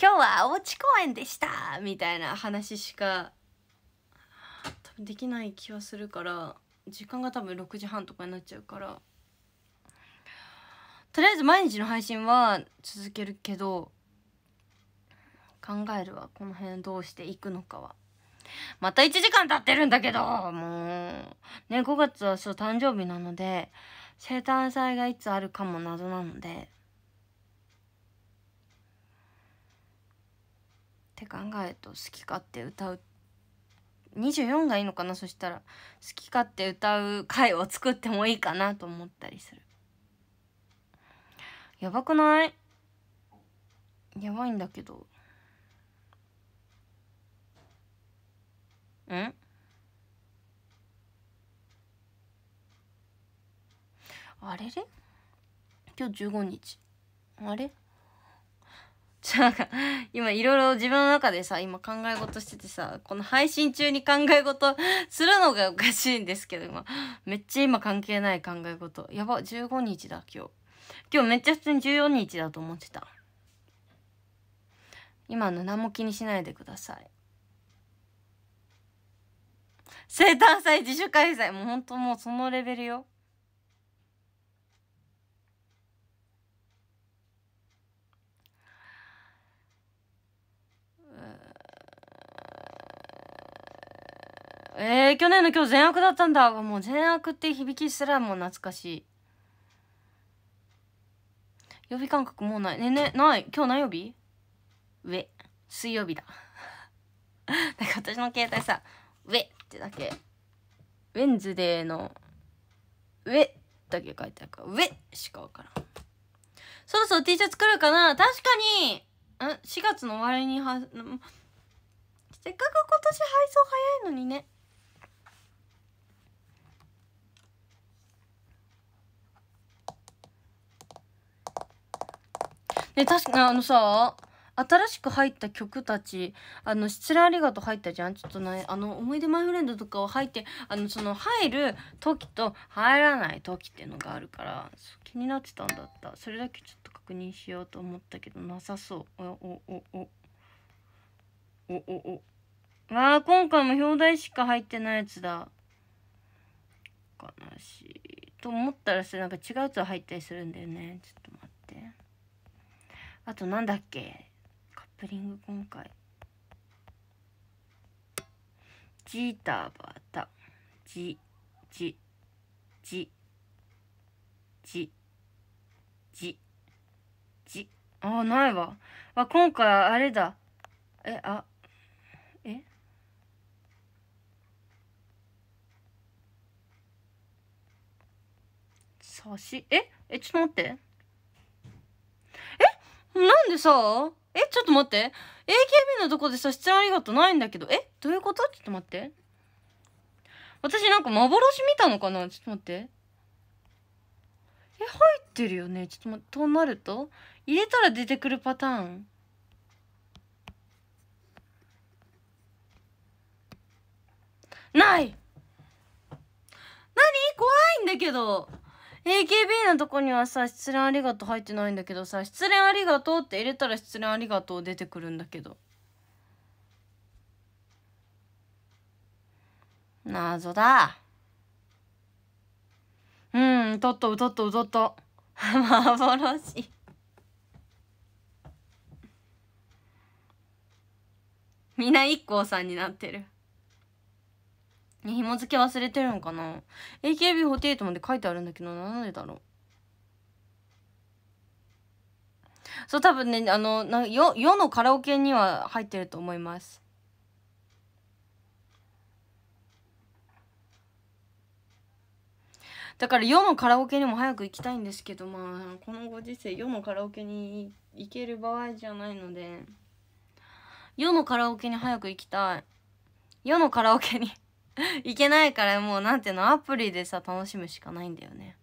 今日はおうち公園でしたみたいな話しか多分できない気はするから時間が多分6時半とかになっちゃうからとりあえず毎日の配信は続けるけど考えるわこの辺どうしていくのかはまた1時間経ってるんだけどもうね5月はそう誕生日なので生誕祭がいつあるかも謎なのでって考えると好き勝手歌う24がいいのかなそしたら好き勝手歌う回を作ってもいいかなと思ったりするやばくないやばいんだけどうんあれれ今日15日あれちょ、なんか、今いろいろ自分の中でさ、今考え事しててさ、この配信中に考え事するのがおかしいんですけど、今。めっちゃ今関係ない考え事。やば、15日だ、今日。今日めっちゃ普通に14日だと思ってた。今の何も気にしないでください。生誕祭自主開催。もうほんともうそのレベルよ。えー、去年の今日善悪だったんだもう善悪って響きすらもう懐かしい曜日感覚もうないねねない今日何曜日上水曜日だ んか私の携帯さ「上」ってだけウェンズデーの「上」だけ書いてあるから「上」しか分からんそろそろ T シャツ来るかな確かにん4月の終わりにはせっかく今年配送早いのにねね、確かあのさ、新しく入った曲たち、あの、失礼ありがとう入ったじゃんちょっとね、あの、思い出マイフレンドとかを入って、あの、その、入る時と入らない時っていうのがあるから、気になってたんだった。それだけちょっと確認しようと思ったけど、なさそう。お、お、お、お。お、お、お。わあ、今回も表題しか入ってないやつだ。悲しい。と思ったらさ、なんか違うやつ入ったりするんだよね。ちょっと待って。あとなんだっけカップリング今回ジーターバータジジジジジジあないわあ今回あれだえあえさしええちょっと待ってなんでさ、え、ちょっと待って。AKB のとこでさ、出演ありがとうないんだけど、え、どういうことちょっと待って。私なんか幻見たのかなちょっと待って。え、入ってるよねちょっと待って。となると入れたら出てくるパターンない何怖いんだけど AKB のとこにはさ、失恋ありがとう入ってないんだけどさ、失恋ありがとうって入れたら失恋ありがとう出てくるんだけど。謎だ。うん、とっとうとっとうとっと。幻。みんな IKKO さんになってる。ね、紐付け忘れてるんかな AKB48 まで書いてあるんだけどなんでだろうそう多分ねあのなよ世のカラオケには入ってると思いますだから世のカラオケにも早く行きたいんですけどまあこのご時世世のカラオケに行ける場合じゃないので世のカラオケに早く行きたい世のカラオケに いけないからもう何ていうのアプリでさ楽しむしかないんだよね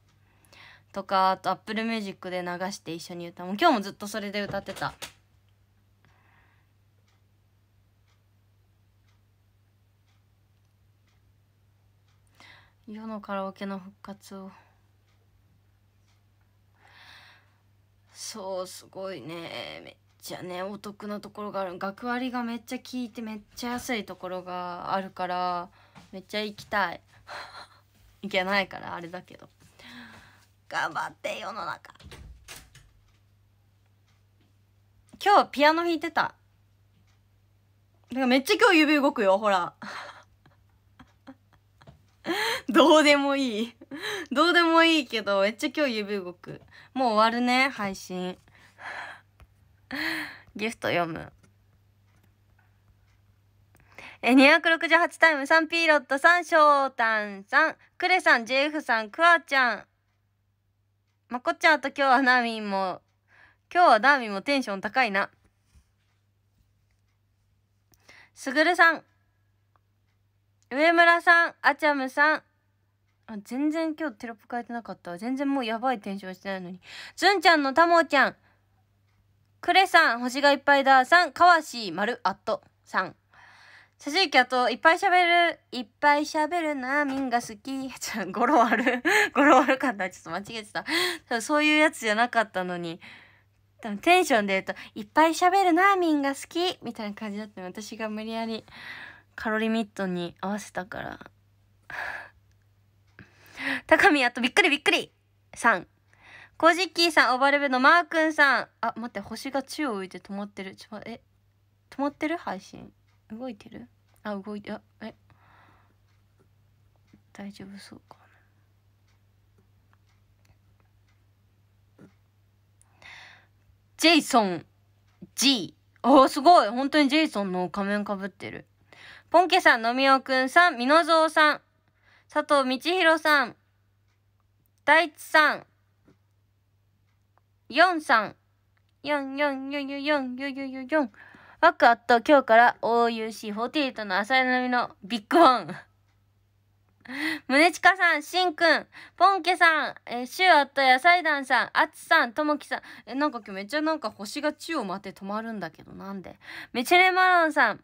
とかあとアップルミュージックで流して一緒に歌うもう今日もずっとそれで歌ってた世のカラオケの復活をそうすごいねめっちゃねお得なところがある学割がめっちゃ効いてめっちゃ安いところがあるからめっちゃ行きたい 行けないからあれだけど頑張って世の中今日ピアノ弾いてただからめっちゃ今日指動くよほら どうでもいいどうでもいいけどめっちゃ今日指動くもう終わるね配信ギフト読むえ268タイム3ピーロット3んタンうクレさんくれさん JF さんクワちゃんまこちゃんと今日はナーミンも今日はダーミンもテンション高いなすぐるさん上村さんあちゃむさんあ全然今日テロップ変えてなかった全然もうやばいテンションしてないのにずんちゃんのたもちゃんクレさん星がいっぱいださんかわしまるあっとさん写真機あと、いっぱい喋る、いっぱい喋るな、みんが好き。ちょ、語呂悪、語呂悪かった。ちょっと間違えてた。そういうやつじゃなかったのに。多分テンションで言うと、いっぱい喋るな、みんが好きみたいな感じだったの。私が無理やりカロリーミットに合わせたから。高見あとびっくりびっくりさん。コジッキーさん、オバルブのマー君さん。あ、待って、星が宙を浮いて止まってる。ちょ、え、止まってる配信。動いてるあ動いてあえ大丈夫そうかなジェイソン G おおすごい本当にジェイソンの仮面かぶってるポンケさんのみおくんさんみのぞうさん佐藤道弘さん大地さんヨンさん4 4ヨンヨンヨンヨンヨンヨンヨンワクアッと今日から OUC48 の浅井並みのビッグオン。宗近さん、しんくん、ポンケさん、えー、シュアット野菜団さん、あつさん、ともきさん。え、なんか今日めっちゃなんか星が宙を待って止まるんだけど、なんで。メチェレマロンさん、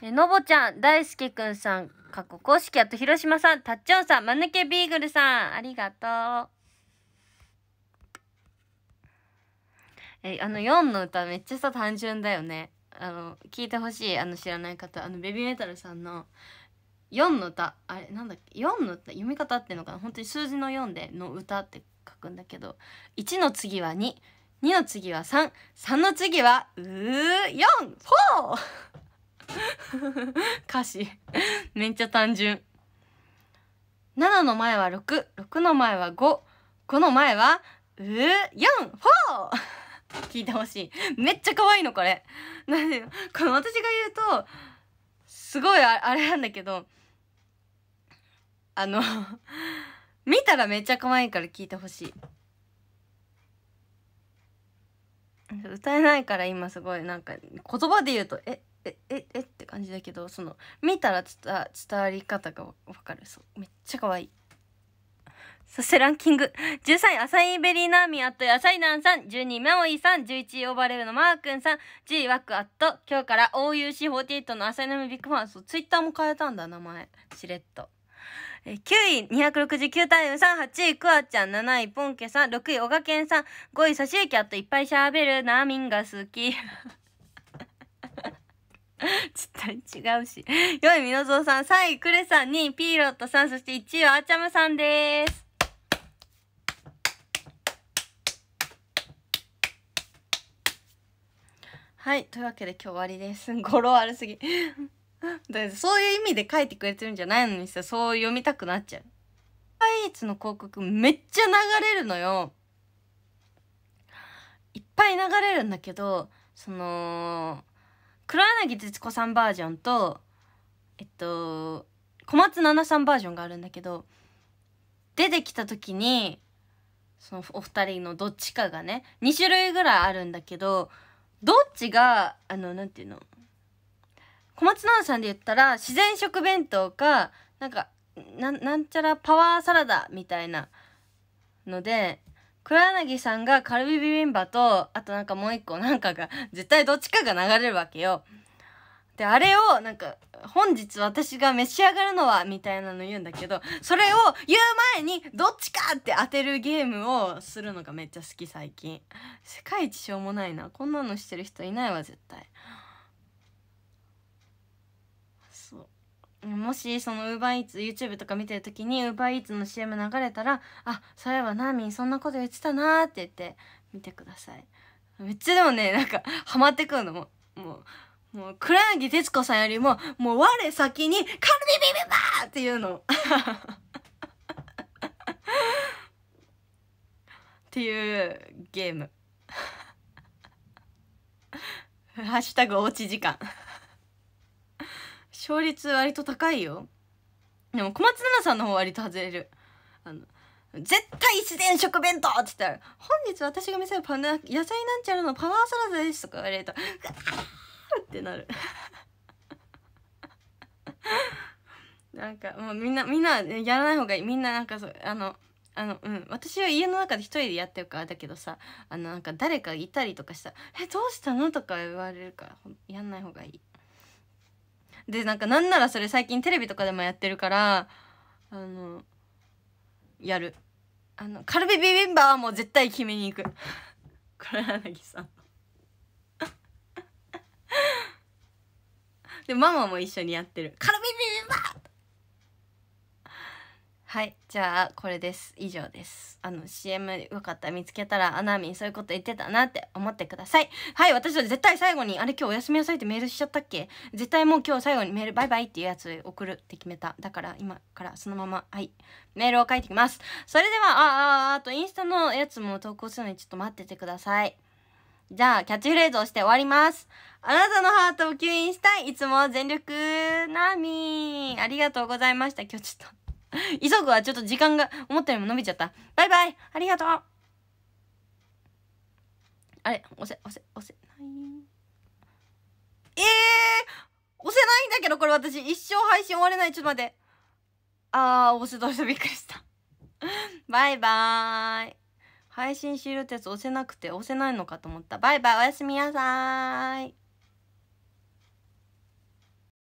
え、のぼちゃん、大輔くんさん、過去公式、あと広島さん、たっちょんさん、まぬけビーグルさん、ありがとう。え、あの4の歌めっちゃさ単純だよね。あの聞いてほしいあの知らない方あのベビーメタルさんの4の歌あれなんだっけ4の歌読み方ってのかな本当に数字の4で「の歌」って書くんだけど1の次は22の次は33の次はうー44 歌詞めっちゃ単純7の前は66の前は55の前はうー44聞いてほしいめっちゃ可愛いのこれなんでこの私が言うとすごいあれなんだけどあの見たらめっちゃ可愛いから聞いてほしい歌えないから今すごいなんか言葉で言うとええええって感じだけどその見たら伝わり方がわかるそうめっちゃ可愛いそしてランキング。13位、アサイベリーナーミアット野菜ンさん。12位、マオイさん。11位、オーバレルのマー君さん。10位、ワックアット。今日から OUC48 の浅井のビッグファン。そう、ツイッターも変えたんだ、名前。しれっと。え9位、269タイムさん。8位、クワちゃん。7位、ポンケさん。6位、オガケンさん。5位、サシユキあット。いっぱいしゃべる。ナーミンが好き。ちょっと違うし。4位、みのぞうさん。3位、クレさん。2位、ピーロットさん。そして1位はあちゃむさんです。はいというわけで今日終わりです 語呂悪すぎ そういう意味で書いてくれてるんじゃないのにさそう読みたくなっちゃうハイーツの広告めっちゃ流れるのよいっぱい流れるんだけどその黒柳徹子さんバージョンとえっと小松菜奈さんバージョンがあるんだけど出てきた時にそのお二人のどっちかがね2種類ぐらいあるんだけどどっちがあのなんていうの小松菜奈さんで言ったら自然食弁当かなんかなんちゃらパワーサラダみたいなので黒柳さんがカルビビビンバとあとなんかもう一個なんかが絶対どっちかが流れるわけよ。であれをなんか本日私が召し上がるのはみたいなの言うんだけどそれを言う前にどっちかって当てるゲームをするのがめっちゃ好き最近世界一しょうもないなこんなのしてる人いないわ絶対そうもしそのウーバーイーツ YouTube とか見てる時にウーバーイーツの CM 流れたらあそういえばナーミンそんなこと言ってたなって言って見てくださいめっちゃでもねなんかハマってくるのももうもう、倉木徹子さんよりも、もう我先にカルビビビバーっていうの。っていうゲーム。ハッシュタグおうち時間。勝率割と高いよ。でも小松菜奈さんの方割と外れる。あの、絶対自然食弁当って言ったら、本日私が見せるパン野菜なんちゃらのパワーサラダですとか言われると、ってなるなんかもうみんなみんなやらない方がいいみんななんかそうあのあのうん私は家の中で一人でやってるからだけどさあのなんか誰かいたりとかしたら「えどうしたの?」とか言われるからやんない方がいい。でなんかなんならそれ最近テレビとかでもやってるからあのやるあのカルビビビンバはもう絶対決めに行くこれ柳さんでママも一緒にやってるカルビビビバはいじゃあこれです以上ですあの CM よかった見つけたらアナミンそういうこと言ってたなって思ってくださいはい私は絶対最後にあれ今日お休みなさいってメールしちゃったっけ絶対もう今日最後にメールバイバイっていうやつ送るって決めただから今からそのままはいメールを書いてきますそれではあああとインスタのやつも投稿するのにちょっと待っててくださいじゃあキャッチフレーズをして終わりますあなたのハートを吸引したいいつも全力なみありがとうございました今日ちょっと 急ぐわちょっと時間が思ったよりも伸びちゃったバイバイありがとうあれ押せ押せ押せないええー、押せないんだけどこれ私一生配信終われないちょっと待ってあー押せどうしたびっくりした バイバーイ配信終了ってやつ押せなくて押せないのかと思ったバイバイおやすみなさーい